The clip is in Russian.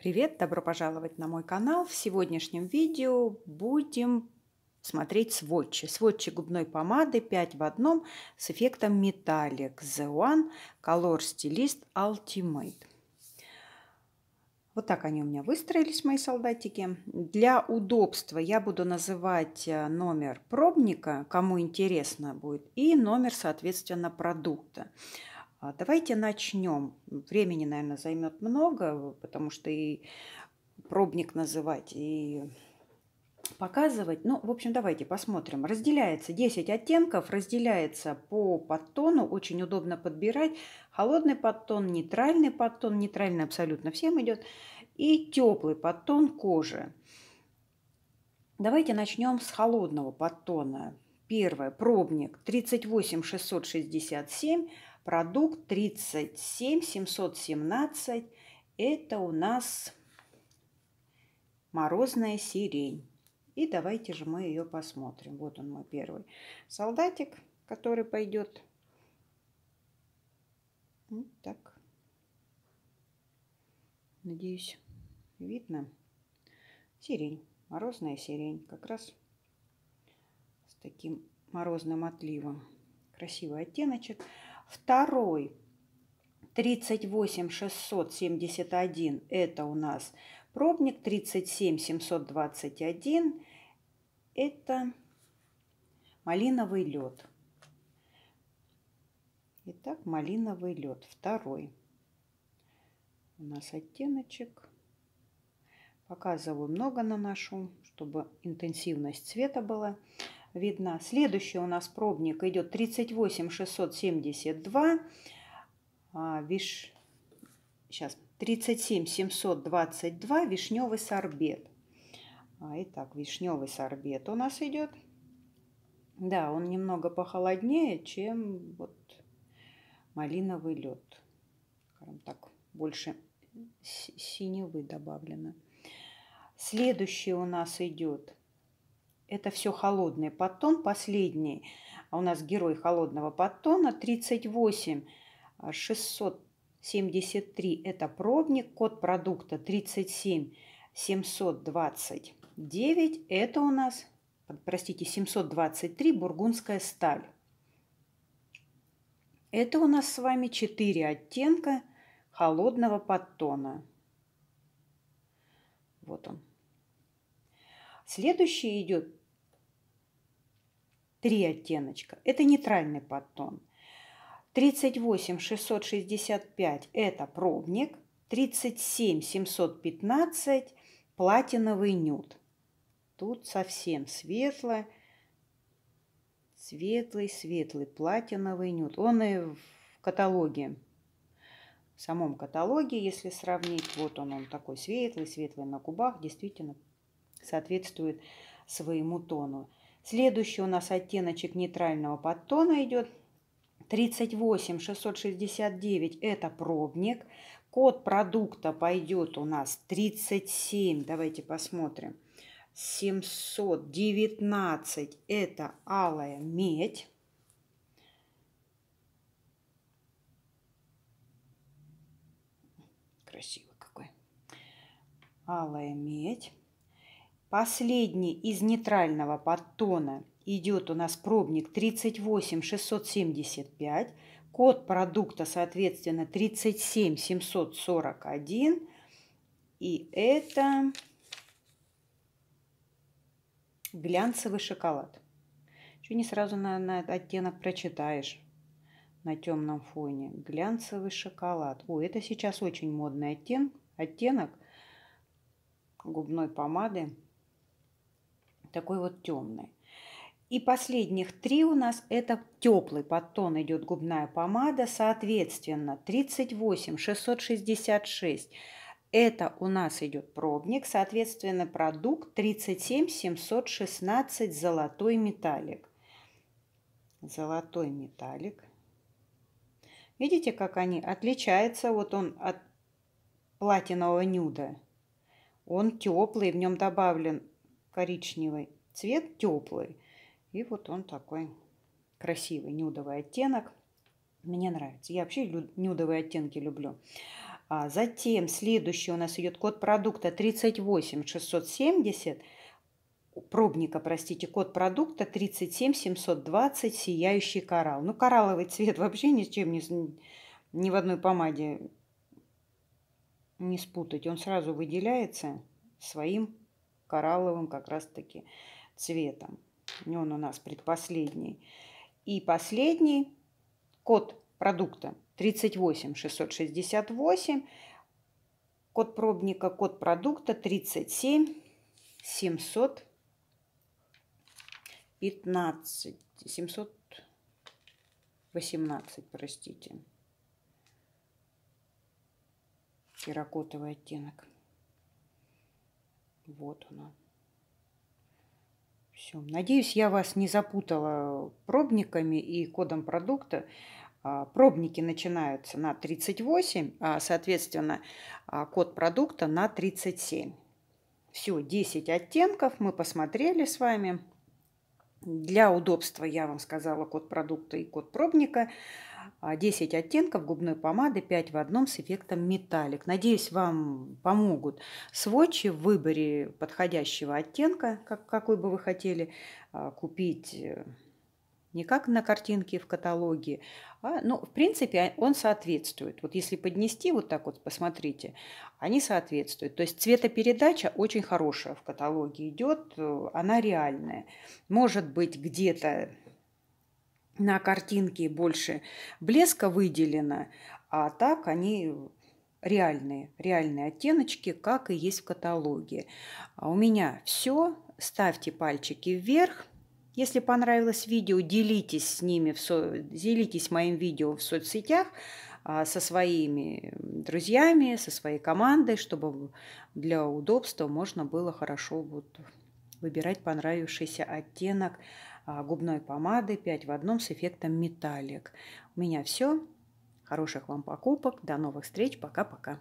Привет, добро пожаловать на мой канал. В сегодняшнем видео будем смотреть сводчи. Сводчи губной помады 5 в одном с эффектом металлик The One Color Stylist Ultimate. Вот так они у меня выстроились, мои солдатики. Для удобства я буду называть э, номер пробника, кому интересно будет, и номер, соответственно, продукта. А, давайте начнем. Времени, наверное, займет много, потому что и пробник называть, и показывать. Ну, в общем, давайте посмотрим. Разделяется 10 оттенков, разделяется по подтону, очень удобно подбирать. Холодный подтон, нейтральный подтон, нейтральный абсолютно всем идет, и теплый подтон кожи. Давайте начнем с холодного подтона. Первое, пробник 38667 продукт 37 717. Это у нас морозная сирень. И давайте же мы ее посмотрим. Вот он мой первый солдатик, который пойдет. Вот ну, так. Надеюсь, видно. Сирень, морозная сирень. Как раз с таким морозным отливом. Красивый оттеночек. Второй 38671 – это у нас пробник, 37721 – это малиновый лед. Итак, малиновый лед, второй. У нас оттеночек. Показываю много наношу, чтобы интенсивность цвета была видна. Следующий у нас пробник идет 38672. А, виш... Сейчас, 37722 вишневый сорбет. А, итак, вишневый сорбет у нас идет. Да, он немного похолоднее, чем вот малиновый лед. так, больше синевы добавлено. Следующий у нас идет это все холодный подтон, последний. А у нас герой холодного подтона 38 673 а – это пробник, код продукта 37 729 – это у нас, простите, 723 бургундская сталь. Это у нас с вами 4 оттенка холодного подтона. Вот он. Следующий идет три оттеночка. Это нейтральный подтон. 38 665 – это пробник. 37 715 – платиновый нюд. Тут совсем светлое. Светлый-светлый платиновый нюд. Он и в каталоге в самом каталоге, если сравнить, вот он, он такой светлый, светлый на кубах действительно соответствует своему тону. Следующий у нас оттеночек нейтрального подтона идет 38 669 это пробник. Код продукта пойдет у нас 37. Давайте посмотрим. 719 это алая медь. Красиво какой. Алая медь. Последний из нейтрального подтона идет у нас пробник 38675, код продукта, соответственно, 37741, и это глянцевый шоколад. Чего не сразу на, на оттенок прочитаешь на темном фоне. Глянцевый шоколад. О, это сейчас очень модный оттен, оттенок губной помады такой вот темный. И последних три у нас это теплый подтон идет губная помада, соответственно 38 666 это у нас идет пробник, соответственно продукт 37 716 золотой металлик. Золотой металлик. Видите, как они отличаются? Вот он от платинового нюда. Он теплый, в нем добавлен коричневый цвет, теплый. И вот он такой красивый, нюдовый оттенок. Мне нравится. Я вообще нюдовые оттенки люблю. А затем следующий у нас идет код продукта 38670. Пробника, простите, код продукта 37720 сияющий коралл. Ну, коралловый цвет вообще ни с чем не, ни в одной помаде не спутать. Он сразу выделяется своим коралловым как раз-таки цветом. Он у нас предпоследний. И последний код продукта 38668, код пробника, код продукта 37715. 718, простите. Терракотовый оттенок. Вот она. Все. Надеюсь, я вас не запутала пробниками и кодом продукта. А, пробники начинаются на 38, а, соответственно, а, код продукта на 37. Все, 10 оттенков мы посмотрели с вами. Для удобства я вам сказала код продукта и код пробника. 10 а, оттенков губной помады, 5 в одном с эффектом металлик. Надеюсь, вам помогут сводчи в выборе подходящего оттенка, как, какой бы вы хотели а, купить э, не как на картинке в каталоге. А, ну, в принципе, а, он соответствует. Вот если поднести вот так вот, посмотрите, они соответствуют. То есть цветопередача очень хорошая в каталоге идет, э, она реальная. Может быть, где-то на картинке больше блеска выделено, а так они реальные, реальные оттеночки, как и есть в каталоге. А у меня все. Ставьте пальчики вверх. Если понравилось видео, делитесь с ними, в со... делитесь моим видео в соцсетях а, со своими друзьями, со своей командой, чтобы для удобства можно было хорошо вот выбирать понравившийся оттенок а, губной помады 5 в одном с эффектом металлик. У меня все. Хороших вам покупок. До новых встреч. Пока-пока.